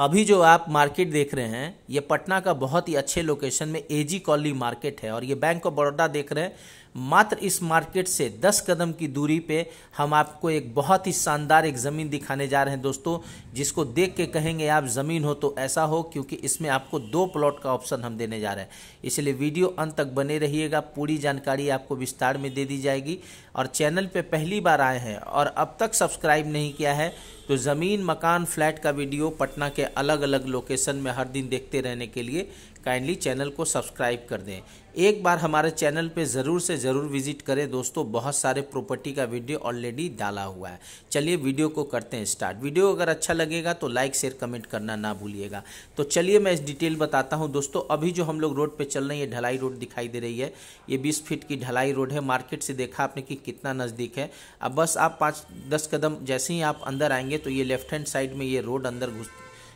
अभी जो आप मार्केट देख रहे हैं ये पटना का बहुत ही अच्छे लोकेशन में एजी कॉलोनी मार्केट है और ये बैंक ऑफ बड़ौदा देख रहे हैं मात्र इस मार्केट से 10 कदम की दूरी पे हम आपको एक बहुत ही शानदार एक ज़मीन दिखाने जा रहे हैं दोस्तों जिसको देख के कहेंगे आप ज़मीन हो तो ऐसा हो क्योंकि इसमें आपको दो प्लॉट का ऑप्शन हम देने जा रहे हैं इसलिए वीडियो अंत तक बने रहिएगा पूरी जानकारी आपको विस्तार में दे दी जाएगी और चैनल पर पहली बार आए हैं और अब तक सब्सक्राइब नहीं किया है तो ज़मीन मकान फ्लैट का वीडियो पटना के अलग अलग लोकेशन में हर दिन देखते रहने के लिए काइंडली चैनल को सब्सक्राइब कर दें एक बार हमारे चैनल पे ज़रूर से ज़रूर विजिट करें दोस्तों बहुत सारे प्रॉपर्टी का वीडियो ऑलरेडी डाला हुआ है चलिए वीडियो को करते हैं स्टार्ट वीडियो अगर अच्छा लगेगा तो लाइक शेयर कमेंट करना ना भूलिएगा तो चलिए मैं इस डिटेल बताता हूँ दोस्तों अभी जो हम लोग रोड पर चल रहे हैं ये ढलाई रोड दिखाई दे रही है ये बीस फीट की ढलाई रोड है मार्केट से देखा आपने कि कितना नज़दीक है अब बस आप पाँच दस कदम जैसे ही आप अंदर आएंगे तो ये लेफ्ट हैंड साइड में ये रोड अंदर घुस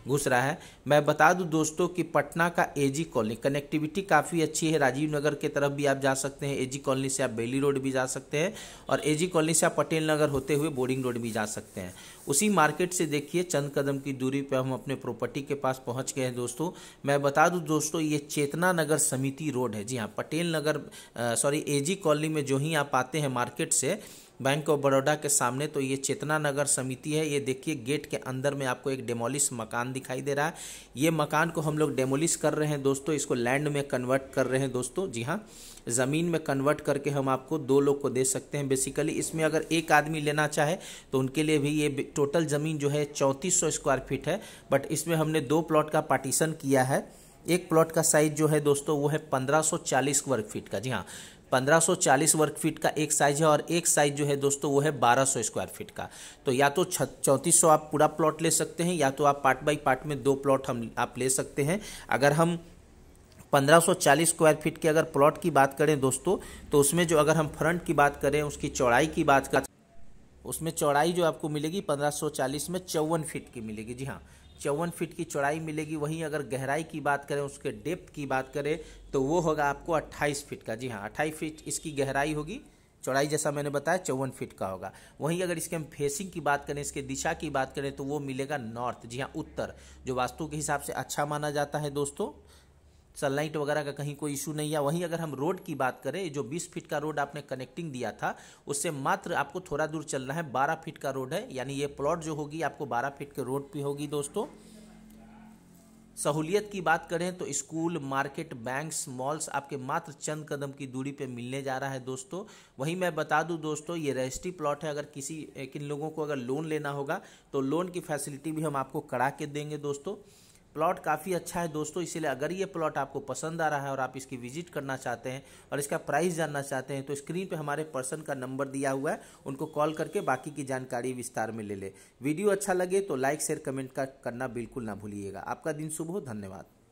घुस रहा है मैं बता दूं दोस्तों कि पटना का एजी कॉलोनी कनेक्टिविटी काफ़ी अच्छी है राजीव नगर के तरफ भी आप जा सकते हैं एजी कॉलोनी से आप बेली रोड भी जा सकते हैं और एजी कॉलोनी से आप पटेल नगर होते हुए बोरिंग रोड भी जा सकते हैं उसी मार्केट से देखिए चंद कदम की दूरी पर हम अपने प्रॉपर्टी के पास पहुंच गए हैं दोस्तों मैं बता दूं दोस्तों ये चेतना नगर समिति रोड है जी हाँ Patel Nagar sorry AG colony में जो ही आप आते हैं मार्केट से बैंक ऑफ बड़ौदा के सामने तो ये चेतना नगर समिति है ये देखिए गेट के अंदर में आपको एक डेमोलिश मकान दिखाई दे रहा है ये मकान को हम लोग डेमोलिश कर रहे हैं दोस्तों इसको लैंड में कन्वर्ट कर रहे हैं दोस्तों जी हाँ ज़मीन में कन्वर्ट करके हम आपको दो लोग को दे सकते हैं बेसिकली इसमें अगर एक आदमी लेना चाहे तो उनके लिए भी ये टोटल ज़मीन जो है चौंतीस सौ स्क्वायर फीट है बट इसमें हमने दो प्लॉट का पार्टीशन किया है एक प्लॉट का साइज जो है दोस्तों वो है 1540 वर्ग फीट का जी हाँ 1540 वर्ग फीट का एक साइज है और एक साइज जो है दोस्तों वो है 1200 स्क्वायर फीट का तो या तो चौंतीस सौ आप पूरा प्लॉट ले सकते हैं या तो आप पार्ट बाई पार्ट में दो प्लॉट हम आप ले सकते हैं अगर हम 1540 स्क्वायर फीट के अगर प्लॉट की बात करें दोस्तों तो उसमें जो अगर हम फ्रंट की बात करें उसकी चौड़ाई की बात करें उसमें चौड़ाई जो आपको मिलेगी 1540 में चौवन फीट की मिलेगी जी हाँ चौवन फीट की चौड़ाई मिलेगी वहीं अगर गहराई की बात करें उसके डेप्थ की बात करें तो वो होगा आपको 28 फीट का जी हाँ अट्ठाईस फीट इसकी गहराई होगी चौड़ाई जैसा मैंने बताया चौवन फीट का होगा वहीं अगर इसके हम फेसिंग की बात करें इसके दिशा की बात करें तो वो मिलेगा नॉर्थ जी हाँ उत्तर जो वास्तु के हिसाब से अच्छा माना जाता है दोस्तों सनलाइट वगैरह का कहीं कोई इशू नहीं है वहीं अगर हम रोड की बात करें जो 20 फीट का रोड आपने कनेक्टिंग दिया था उससे मात्र आपको थोड़ा दूर चलना है 12 फीट का रोड है यानी ये प्लॉट जो होगी आपको 12 फीट के रोड पे होगी दोस्तों सहूलियत की बात करें तो स्कूल मार्केट बैंक्स मॉल्स आपके मात्र चंद कदम की दूरी पे मिलने जा रहा है दोस्तों वहीं मैं बता दूं दोस्तों ये रजिस्ट्री प्लॉट है अगर किसी किन लोगों को अगर लोन लेना होगा तो लोन की फैसिलिटी भी हम आपको करा के देंगे दोस्तों प्लॉट काफ़ी अच्छा है दोस्तों इसीलिए अगर ये प्लॉट आपको पसंद आ रहा है और आप इसकी विजिट करना चाहते हैं और इसका प्राइस जानना चाहते हैं तो स्क्रीन पे हमारे पर्सन का नंबर दिया हुआ है उनको कॉल करके बाकी की जानकारी विस्तार में ले ले वीडियो अच्छा लगे तो लाइक शेयर कमेंट का करना बिल्कुल ना भूलिएगा आपका दिन शुभ हो धन्यवाद